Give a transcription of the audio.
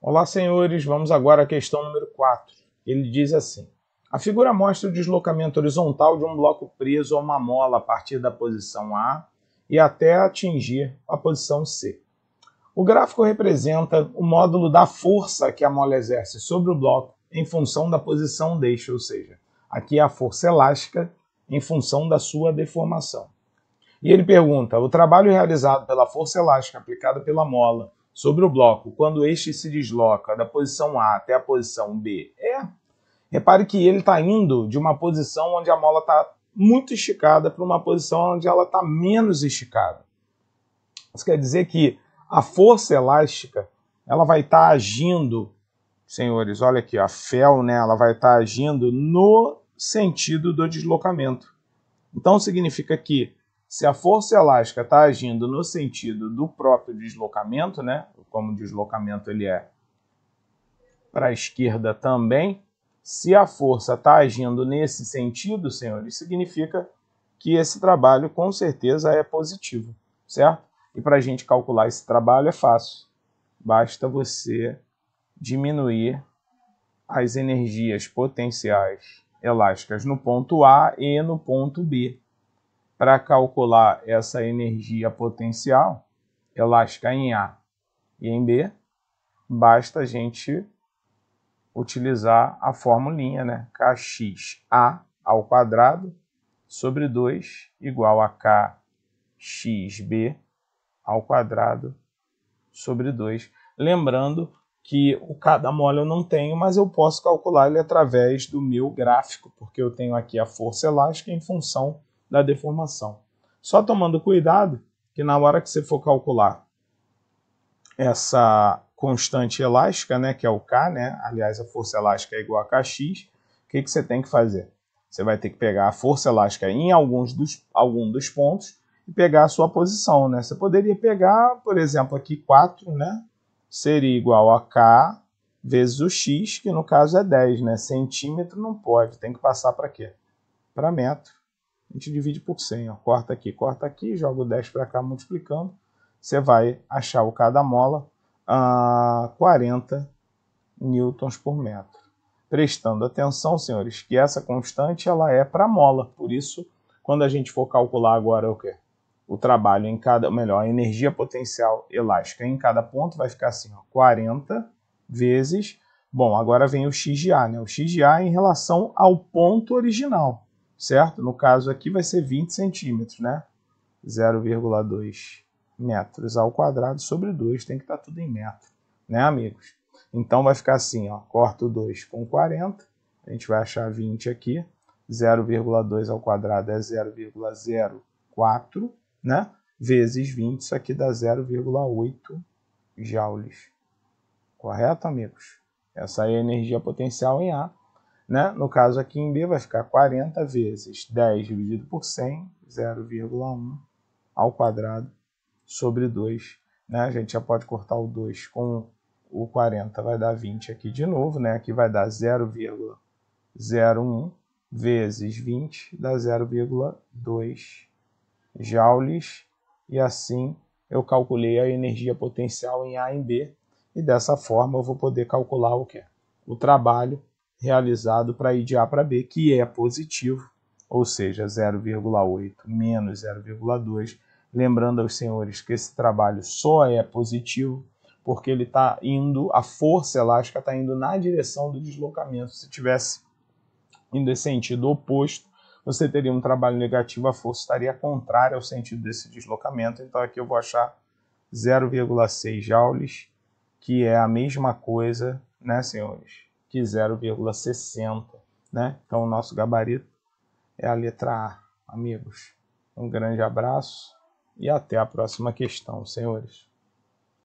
Olá, senhores, vamos agora à questão número 4. Ele diz assim: A figura mostra o deslocamento horizontal de um bloco preso a uma mola a partir da posição A e até atingir a posição C. O gráfico representa o módulo da força que a mola exerce sobre o bloco em função da posição deixa, ou seja, aqui é a força elástica em função da sua deformação. E ele pergunta: o trabalho realizado pela força elástica aplicada pela mola sobre o bloco quando este se desloca da posição A até a posição B? É. Repare que ele está indo de uma posição onde a mola está muito esticada para uma posição onde ela está menos esticada. Isso quer dizer que a força elástica ela vai estar tá agindo, senhores, olha aqui, a fel, né, ela vai estar tá agindo no sentido do deslocamento. Então significa que se a força elástica está agindo no sentido do próprio deslocamento, né? como o deslocamento ele é para a esquerda também, se a força está agindo nesse sentido, senhores, significa que esse trabalho com certeza é positivo, certo? E para a gente calcular esse trabalho é fácil. Basta você diminuir as energias potenciais elásticas no ponto A e no ponto B para calcular essa energia potencial elástica em A e em B, basta a gente utilizar a formulinha, né? KXA ao quadrado sobre 2 igual a KXB ao quadrado sobre 2. Lembrando que o cada mole eu não tenho, mas eu posso calcular ele através do meu gráfico, porque eu tenho aqui a força elástica em função da deformação. Só tomando cuidado que na hora que você for calcular essa constante elástica, né, que é o K, né, aliás a força elástica é igual a Kx, o que, que você tem que fazer? Você vai ter que pegar a força elástica em alguns dos, algum dos pontos e pegar a sua posição, né? Você poderia pegar, por exemplo, aqui 4, né? Seria igual a K vezes o X, que no caso é 10, né? Centímetro não pode, tem que passar para quê? Para metro a gente divide por 100, ó, corta aqui, corta aqui, joga o 10 para cá multiplicando, você vai achar o cada mola ah, a 40 newtons por metro. Prestando atenção, senhores, que essa constante ela é para mola, por isso quando a gente for calcular agora é o o trabalho em cada, melhor, a energia potencial elástica em cada ponto vai ficar assim, ó, 40 vezes. Bom, agora vem o x de A, né? O x de A em relação ao ponto original certo? No caso aqui vai ser 20 centímetros, né? 0,2 metros ao quadrado sobre 2, tem que estar tá tudo em metro, né, amigos? Então vai ficar assim, ó, corto 2 com 40, a gente vai achar 20 aqui, 0,2 ao quadrado é 0,04, né? Vezes 20, isso aqui dá 0,8 joules. Correto, amigos? Essa é a energia potencial em A, né? No caso aqui em B vai ficar 40 vezes 10 dividido por 100, 0,1 ao quadrado sobre 2. Né? A gente já pode cortar o 2 com o 40, vai dar 20 aqui de novo. Né? Aqui vai dar 0,01 vezes 20 dá 0,2 joules. E assim eu calculei a energia potencial em A e em B. E dessa forma eu vou poder calcular o que? O trabalho realizado para ir de A para B, que é positivo, ou seja, 0,8 menos 0,2. Lembrando aos senhores que esse trabalho só é positivo porque ele está indo, a força elástica está indo na direção do deslocamento. Se tivesse indo em sentido oposto, você teria um trabalho negativo, a força estaria contrária ao sentido desse deslocamento. Então aqui eu vou achar 0,6 joules, que é a mesma coisa, né, senhores? de 0,60. Né? Então, o nosso gabarito é a letra A, amigos. Um grande abraço e até a próxima questão, senhores.